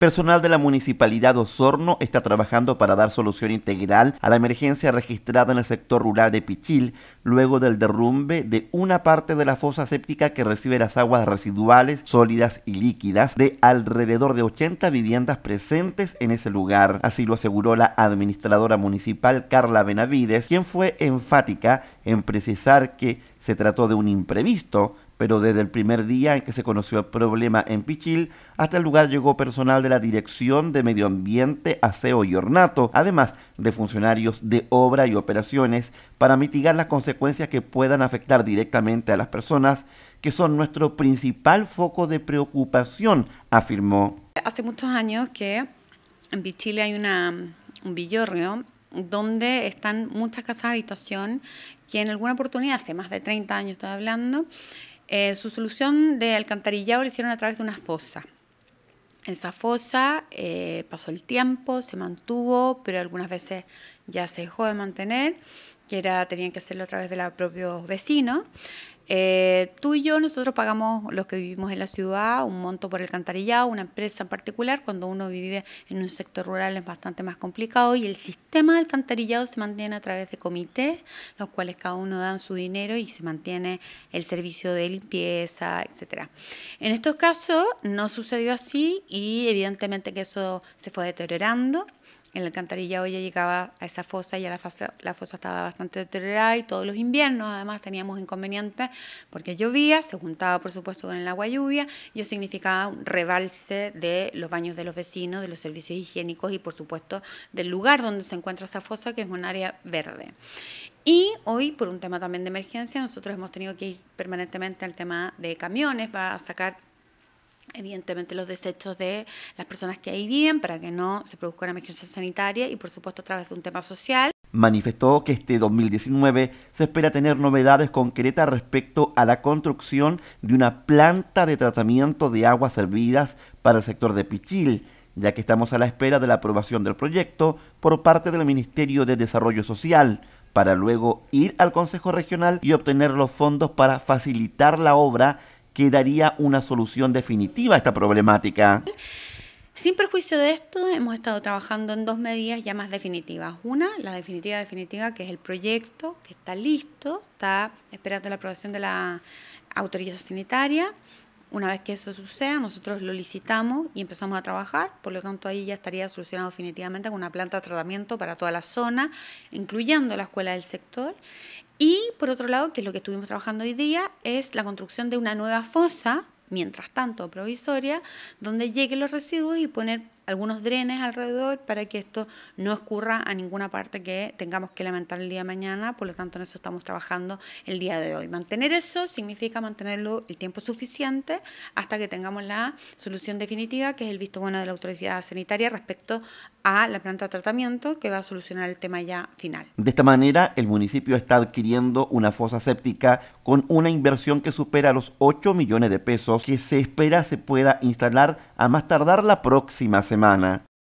Personal de la Municipalidad de Osorno está trabajando para dar solución integral a la emergencia registrada en el sector rural de Pichil, luego del derrumbe de una parte de la fosa séptica que recibe las aguas residuales, sólidas y líquidas de alrededor de 80 viviendas presentes en ese lugar. Así lo aseguró la administradora municipal Carla Benavides, quien fue enfática en precisar que se trató de un imprevisto pero desde el primer día en que se conoció el problema en Pichil, hasta el lugar llegó personal de la Dirección de Medio Ambiente, Aseo y Ornato, además de funcionarios de obra y operaciones, para mitigar las consecuencias que puedan afectar directamente a las personas, que son nuestro principal foco de preocupación, afirmó. Hace muchos años que en Pichil hay una, un villorrio donde están muchas casas de habitación que en alguna oportunidad, hace más de 30 años estoy hablando, eh, su solución de alcantarillado lo hicieron a través de una fosa. En Esa fosa eh, pasó el tiempo, se mantuvo, pero algunas veces ya se dejó de mantener, que era, tenían que hacerlo a través de los propios vecinos. Eh, tú y yo, nosotros pagamos los que vivimos en la ciudad un monto por el alcantarillado, una empresa en particular. Cuando uno vive en un sector rural es bastante más complicado y el sistema de alcantarillado se mantiene a través de comités, los cuales cada uno dan su dinero y se mantiene el servicio de limpieza, etc. En estos casos no sucedió así y evidentemente que eso se fue deteriorando en el hoy ya llegaba a esa fosa y ya la fosa, la fosa estaba bastante deteriorada y todos los inviernos además teníamos inconvenientes porque llovía, se juntaba por supuesto con el agua lluvia y eso significaba un rebalse de los baños de los vecinos, de los servicios higiénicos y por supuesto del lugar donde se encuentra esa fosa que es un área verde. Y hoy, por un tema también de emergencia, nosotros hemos tenido que ir permanentemente al tema de camiones, va a sacar evidentemente los desechos de las personas que ahí viven para que no se produzca una emergencia sanitaria y por supuesto a través de un tema social. Manifestó que este 2019 se espera tener novedades concretas respecto a la construcción de una planta de tratamiento de aguas servidas para el sector de Pichil, ya que estamos a la espera de la aprobación del proyecto por parte del Ministerio de Desarrollo Social, para luego ir al Consejo Regional y obtener los fondos para facilitar la obra que daría una solución definitiva a esta problemática. Sin perjuicio de esto, hemos estado trabajando en dos medidas ya más definitivas. Una, la definitiva definitiva, que es el proyecto, que está listo, está esperando la aprobación de la autoridad sanitaria. Una vez que eso suceda, nosotros lo licitamos y empezamos a trabajar, por lo tanto ahí ya estaría solucionado definitivamente con una planta de tratamiento para toda la zona, incluyendo la escuela del sector. Y por otro lado, que es lo que estuvimos trabajando hoy día, es la construcción de una nueva fosa, mientras tanto provisoria, donde lleguen los residuos y poner algunos drenes alrededor para que esto no escurra a ninguna parte que tengamos que lamentar el día de mañana, por lo tanto en eso estamos trabajando el día de hoy. Mantener eso significa mantenerlo el tiempo suficiente hasta que tengamos la solución definitiva, que es el visto bueno de la autoridad sanitaria respecto a la planta de tratamiento que va a solucionar el tema ya final. De esta manera, el municipio está adquiriendo una fosa séptica con una inversión que supera los 8 millones de pesos que se espera se pueda instalar a más tardar la próxima semana.